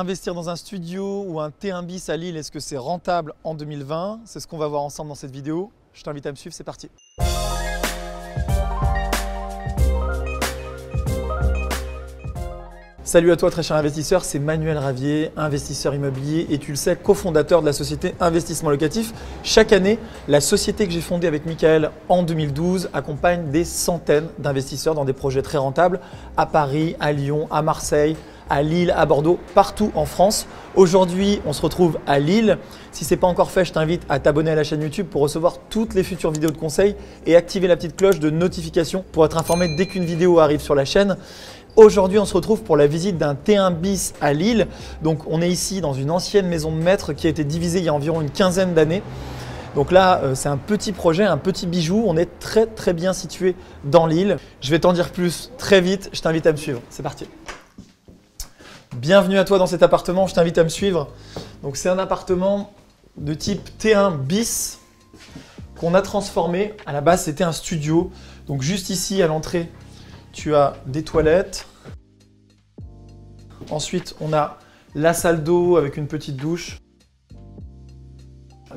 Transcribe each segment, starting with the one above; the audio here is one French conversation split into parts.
Investir dans un studio ou un T1 bis à Lille, est-ce que c'est rentable en 2020 C'est ce qu'on va voir ensemble dans cette vidéo. Je t'invite à me suivre, c'est parti. Salut à toi très cher investisseur, c'est Manuel Ravier, investisseur immobilier et tu le sais, cofondateur de la société Investissement Locatif. Chaque année, la société que j'ai fondée avec Michael en 2012 accompagne des centaines d'investisseurs dans des projets très rentables à Paris, à Lyon, à Marseille, à Lille, à Bordeaux, partout en France. Aujourd'hui, on se retrouve à Lille. Si ce n'est pas encore fait, je t'invite à t'abonner à la chaîne YouTube pour recevoir toutes les futures vidéos de conseils et activer la petite cloche de notification pour être informé dès qu'une vidéo arrive sur la chaîne. Aujourd'hui, on se retrouve pour la visite d'un T1 bis à Lille. Donc, on est ici dans une ancienne maison de maître qui a été divisée il y a environ une quinzaine d'années. Donc là, euh, c'est un petit projet, un petit bijou. On est très très bien situé dans Lille. Je vais t'en dire plus très vite. Je t'invite à me suivre. C'est parti. Bienvenue à toi dans cet appartement, je t'invite à me suivre. Donc c'est un appartement de type T1 bis qu'on a transformé. À la base, c'était un studio. Donc juste ici à l'entrée, tu as des toilettes. Ensuite, on a la salle d'eau avec une petite douche.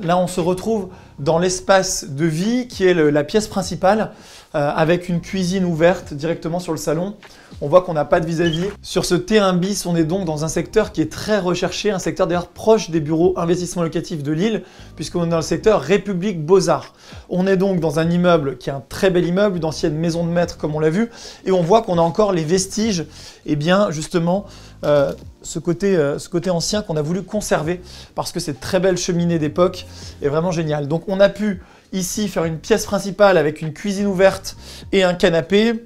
Là, on se retrouve dans l'espace de vie qui est la pièce principale euh, avec une cuisine ouverte directement sur le salon on voit qu'on n'a pas de vis-à-vis. Sur ce T1 bis, on est donc dans un secteur qui est très recherché, un secteur d'ailleurs proche des bureaux investissement locatif de Lille, puisqu'on est dans le secteur République Beaux-Arts. On est donc dans un immeuble qui est un très bel immeuble, d'anciennes maisons de maître comme on l'a vu, et on voit qu'on a encore les vestiges, et eh bien justement, euh, ce côté, euh, ce côté ancien qu'on a voulu conserver parce que cette très belle cheminée d'époque est vraiment géniale. Donc on a pu ici faire une pièce principale avec une cuisine ouverte et un canapé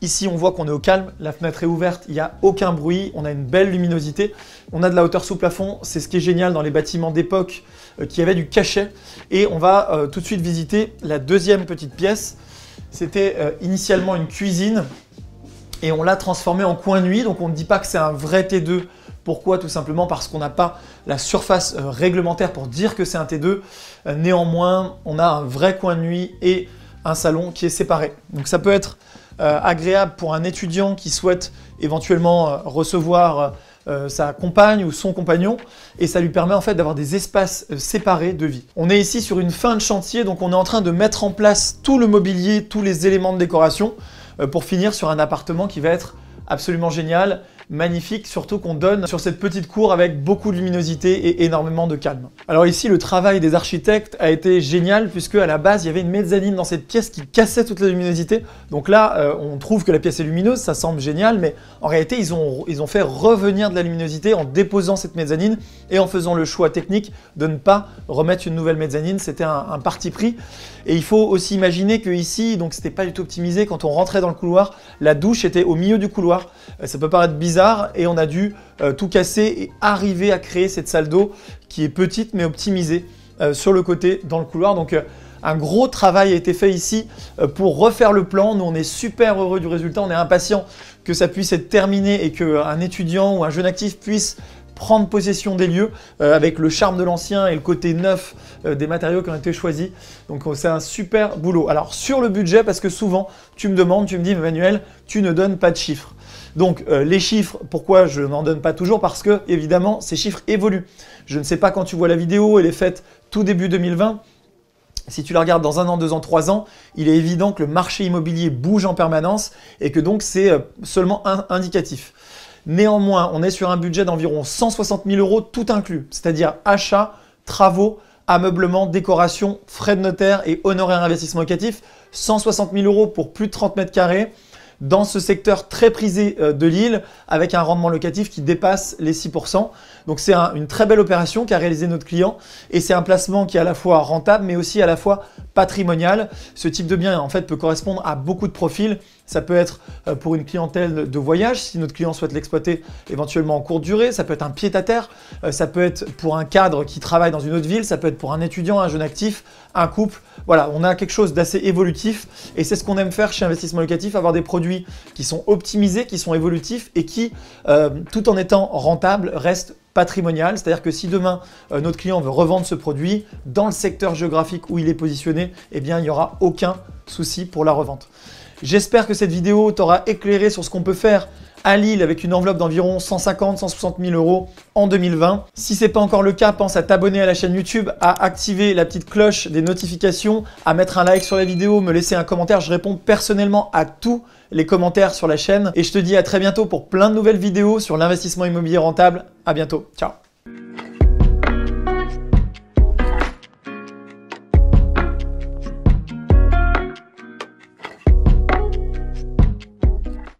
Ici, on voit qu'on est au calme, la fenêtre est ouverte, il n'y a aucun bruit, on a une belle luminosité, on a de la hauteur sous plafond, c'est ce qui est génial dans les bâtiments d'époque euh, qui avaient du cachet. Et on va euh, tout de suite visiter la deuxième petite pièce. C'était euh, initialement une cuisine et on l'a transformée en coin nuit, donc on ne dit pas que c'est un vrai T2. Pourquoi Tout simplement parce qu'on n'a pas la surface réglementaire pour dire que c'est un T2. Néanmoins, on a un vrai coin de nuit et un salon qui est séparé. Donc ça peut être euh, agréable pour un étudiant qui souhaite éventuellement euh, recevoir euh, sa compagne ou son compagnon et ça lui permet en fait d'avoir des espaces séparés de vie. On est ici sur une fin de chantier donc on est en train de mettre en place tout le mobilier, tous les éléments de décoration pour finir sur un appartement qui va être absolument génial magnifique, surtout qu'on donne sur cette petite cour avec beaucoup de luminosité et énormément de calme. Alors ici, le travail des architectes a été génial puisque à la base, il y avait une mezzanine dans cette pièce qui cassait toute la luminosité. Donc là, euh, on trouve que la pièce est lumineuse, ça semble génial, mais en réalité, ils ont, ils ont fait revenir de la luminosité en déposant cette mezzanine et en faisant le choix technique de ne pas remettre une nouvelle mezzanine. C'était un, un parti pris. Et il faut aussi imaginer que ici, donc c'était pas du tout optimisé, quand on rentrait dans le couloir, la douche était au milieu du couloir. Euh, ça peut paraître bizarre et on a dû euh, tout casser et arriver à créer cette salle d'eau qui est petite mais optimisée euh, sur le côté dans le couloir. Donc euh, un gros travail a été fait ici pour refaire le plan. Nous, on est super heureux du résultat. On est impatient que ça puisse être terminé et qu'un étudiant ou un jeune actif puisse prendre possession des lieux avec le charme de l'ancien et le côté neuf des matériaux qui ont été choisis. Donc c'est un super boulot. Alors sur le budget, parce que souvent tu me demandes, tu me dis Emmanuel, tu ne donnes pas de chiffres. Donc euh, les chiffres, pourquoi je n'en donne pas toujours Parce que évidemment ces chiffres évoluent. Je ne sais pas quand tu vois la vidéo, elle est faite tout début 2020. Si tu la regardes dans un an, deux ans, trois ans, il est évident que le marché immobilier bouge en permanence et que donc c'est euh, seulement un indicatif. Néanmoins, on est sur un budget d'environ 160 000 euros tout inclus, c'est-à-dire achat, travaux, ameublement, décoration, frais de notaire et honoraires investissement locatif. 160 000 euros pour plus de 30 mètres carrés dans ce secteur très prisé euh, de l'île avec un rendement locatif qui dépasse les 6%. Donc c'est une très belle opération qu'a réalisé notre client et c'est un placement qui est à la fois rentable mais aussi à la fois patrimonial. Ce type de bien en fait peut correspondre à beaucoup de profils ça peut être euh, pour une clientèle de voyage, si notre client souhaite l'exploiter éventuellement en courte durée, ça peut être un pied-à-terre, euh, ça peut être pour un cadre qui travaille dans une autre ville, ça peut être pour un étudiant, un jeune actif, un couple. Voilà, on a quelque chose d'assez évolutif et c'est ce qu'on aime faire chez Investissement Locatif, avoir des produits qui sont optimisés, qui sont évolutifs et qui, euh, tout en étant rentables, restent patrimonial, c'est-à-dire que si demain notre client veut revendre ce produit dans le secteur géographique où il est positionné, eh bien il n'y aura aucun souci pour la revente. J'espère que cette vidéo t'aura éclairé sur ce qu'on peut faire à Lille avec une enveloppe d'environ 150 160 000 euros en 2020. Si ce n'est pas encore le cas, pense à t'abonner à la chaîne YouTube, à activer la petite cloche des notifications, à mettre un like sur la vidéo, me laisser un commentaire. Je réponds personnellement à tous les commentaires sur la chaîne et je te dis à très bientôt pour plein de nouvelles vidéos sur l'investissement immobilier rentable. À bientôt. Ciao.